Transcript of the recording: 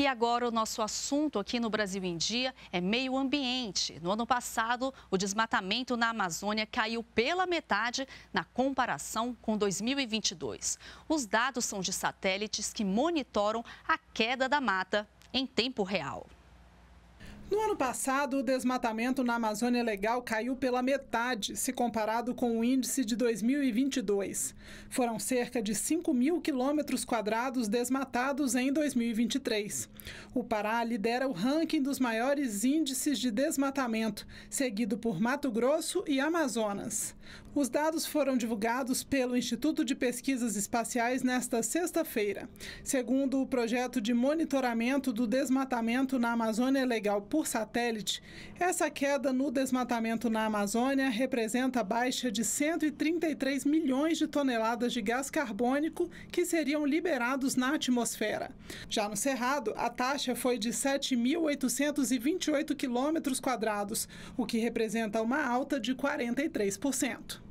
E agora o nosso assunto aqui no Brasil em Dia é meio ambiente. No ano passado, o desmatamento na Amazônia caiu pela metade na comparação com 2022. Os dados são de satélites que monitoram a queda da mata em tempo real. No ano passado, o desmatamento na Amazônia Legal caiu pela metade se comparado com o índice de 2022. Foram cerca de 5 mil quilômetros quadrados desmatados em 2023. O Pará lidera o ranking dos maiores índices de desmatamento, seguido por Mato Grosso e Amazonas. Os dados foram divulgados pelo Instituto de Pesquisas Espaciais nesta sexta-feira. Segundo o projeto de monitoramento do desmatamento na Amazônia Legal por por satélite, essa queda no desmatamento na Amazônia representa a baixa de 133 milhões de toneladas de gás carbônico que seriam liberados na atmosfera. Já no Cerrado, a taxa foi de 7.828 quilômetros quadrados, o que representa uma alta de 43%.